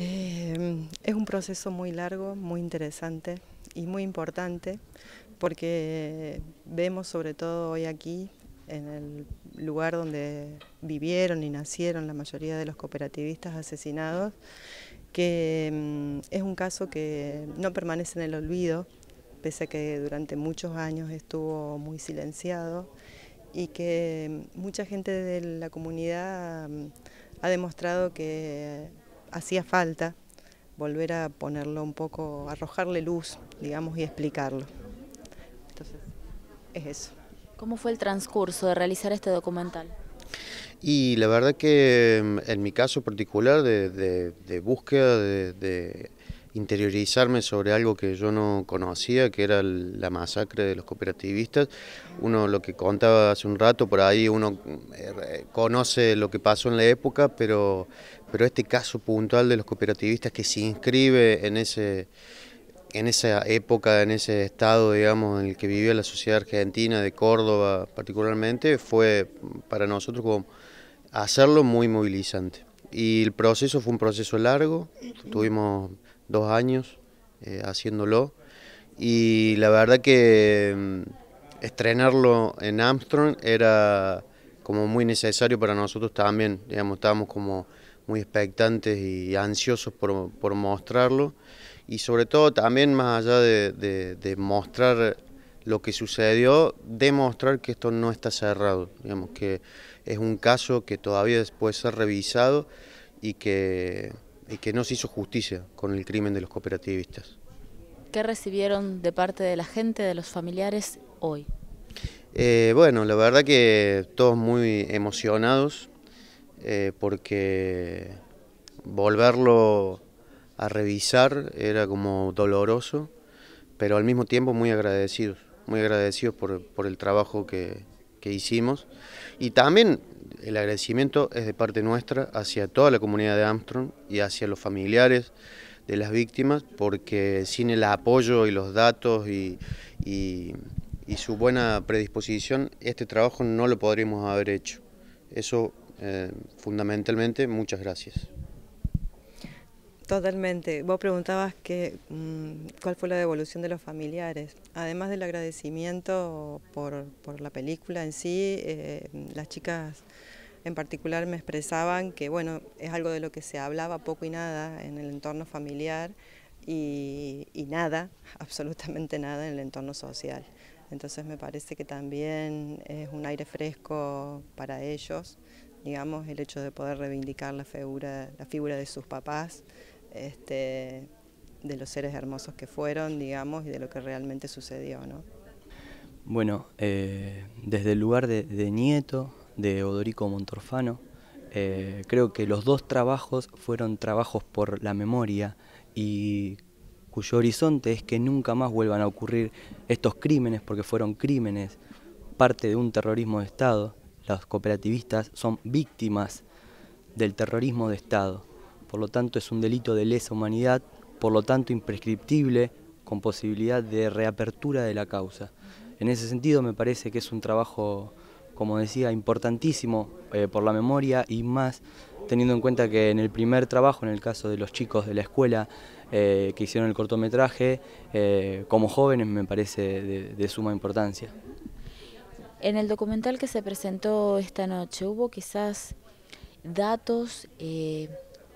Em, es un proceso muy largo, muy interesante y muy importante porque vemos sobre todo hoy aquí, en el lugar donde vivieron y nacieron la mayoría de los cooperativistas asesinados, que em, es un caso que no permanece en el olvido, pese a que durante muchos años estuvo muy silenciado y que em, mucha gente de la comunidad ha demostrado que hacía falta volver a ponerlo un poco, arrojarle luz, digamos, y explicarlo. Entonces, es eso. ¿Cómo fue el transcurso de realizar este documental? Y la verdad que mm, en mi caso particular de, búsqueda, de, interiorizarme sobre algo que yo no conocía, que era la masacre de los cooperativistas, uno lo que contaba hace un rato, por ahí uno mm, eh, conoce lo que pasó en la época, pero pero este caso puntual de los cooperativistas que se inscribe en ese en esa época, en ese estado, digamos, en el que vivía la sociedad argentina, de Córdoba particularmente, fue para nosotros como hacerlo muy movilizante. Y el proceso fue un proceso largo, tuvimos dos años eh, haciéndolo, y la verdad que mm, estrenarlo en Armstrong era como muy necesario para nosotros también, digamos, estábamos como muy expectantes y ansiosos por, por mostrarlo y sobre todo también más allá de, de, mostrar lo que sucedió, demostrar que esto no está cerrado, digamos que es un caso que todavía puede ser revisado y que, y que no se hizo justicia con el crimen de los cooperativistas. ¿Qué recibieron de parte de la gente, de los familiares hoy? Eh, bueno, la verdad que todos muy emocionados, eh, porque volverlo a revisar era como doloroso, pero al mismo tiempo muy agradecidos, muy agradecidos por, el trabajo que, hicimos. Y también el agradecimiento es de parte nuestra hacia toda la comunidad de Armstrong y hacia los familiares de las víctimas, porque sin el apoyo y los datos y, y su buena predisposición, este trabajo no lo podríamos haber hecho. Eso eh, fundamentalmente, muchas gracias. Totalmente. Vos preguntabas que, mm, cuál fue la devolución de los familiares. Además del agradecimiento por, por la película en sí, eh, las chicas en particular me expresaban que bueno, es algo de lo que se hablaba poco y nada en el entorno familiar y nada, absolutamente nada en el entorno social. Entonces me parece que también es un aire fresco para ellos digamos, el hecho de poder reivindicar la figura, la figura de sus papás, este, de los seres hermosos que fueron, digamos, y de lo que realmente sucedió, ¿no? Bueno, eh, desde el lugar de, nieto de Odorico Montorfano, eh, creo que los dos trabajos fueron trabajos por la memoria y cuyo horizonte es que nunca más vuelvan a ocurrir estos crímenes, porque fueron crímenes, parte de un terrorismo de Estado, los cooperativistas son víctimas del terrorismo de Estado. Por lo tanto, es un delito de lesa humanidad, por lo tanto, imprescriptible, con posibilidad de reapertura de la causa. En ese sentido, me parece que es un trabajo, como decía, importantísimo eh, por la memoria y más teniendo en cuenta que en el primer trabajo, en el caso de los chicos de la escuela eh, que hicieron el cortometraje, eh, como jóvenes me parece de suma importancia. En el documental que se presentó esta noche hubo quizás datos eh,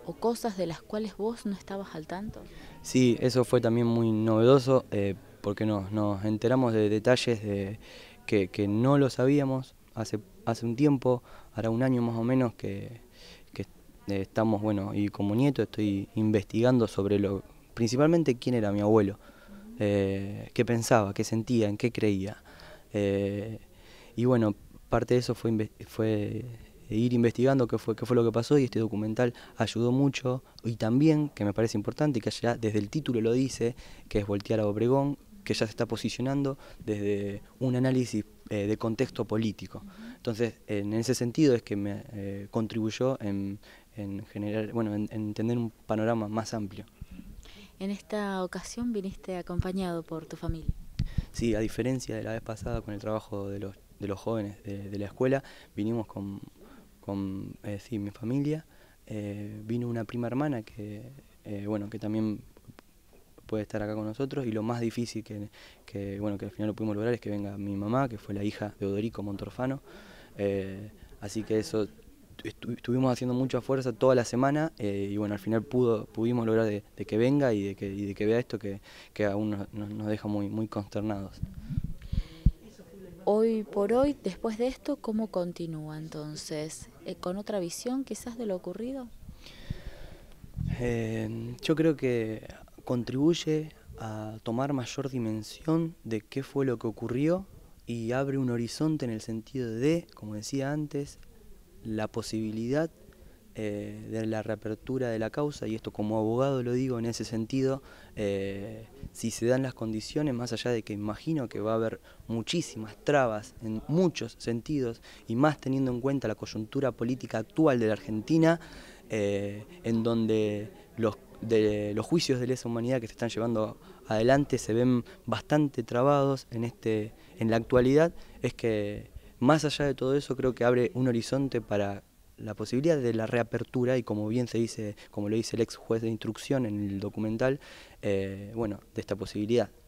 o cosas de las cuales vos no estabas al tanto. Sí, eso fue también muy novedoso eh, porque nos, enteramos de detalles de, que, no lo sabíamos hace, hace un tiempo, ahora un año más o menos que, eh, estamos, bueno, y como nieto estoy investigando sobre lo, principalmente quién era mi abuelo, qué pensaba, qué sentía, en qué creía. Y bueno, parte de eso fue, fue ir investigando qué fue, qué fue lo que pasó y este documental ayudó mucho y también, que me parece importante, que ya desde el título lo dice, que es voltear a Obregón, que ya se está posicionando desde un análisis eh, de contexto político. Entonces, en ese sentido es que me eh, contribuyó en, en, generar, bueno, en entender un panorama más amplio. En esta ocasión viniste acompañado por tu familia. Sí, a diferencia de la vez pasada con el trabajo de los de los jóvenes de, la escuela. Vinimos con, eh, sí, mi familia. Eh, vino una prima hermana que, eh, bueno, que también puede estar acá con nosotros y lo más difícil que, que, bueno, que al final lo pudimos lograr es que venga mi mamá, que fue la hija de Odorico Montorfano. así que eso estuvimos haciendo mucha fuerza toda la semana y bueno, al final pudo, pudimos lograr de, que venga y de que, y de que vea esto que, que aún nos, nos deja muy, muy consternados hoy por hoy, después de esto, ¿cómo continúa entonces? Eh, ¿Con otra visión quizás de lo ocurrido? Eh, yo creo que contribuye a tomar mayor dimensión de qué fue lo que ocurrió y abre un horizonte en el sentido de, como decía antes, la posibilidad eh, de la reapertura de la causa, y esto como abogado lo digo en ese sentido, eh, si se dan las condiciones, más allá de que imagino que va a haber muchísimas trabas en muchos sentidos, y más teniendo en cuenta la coyuntura política actual de la Argentina, eh, en donde los, de, los juicios de lesa humanidad que se están llevando adelante se ven bastante trabados en, este, en la actualidad, es que más allá de todo eso creo que abre un horizonte para la posibilidad de la reapertura y como bien se dice, como lo dice el ex juez de instrucción en el documental, eh, bueno, de esta posibilidad.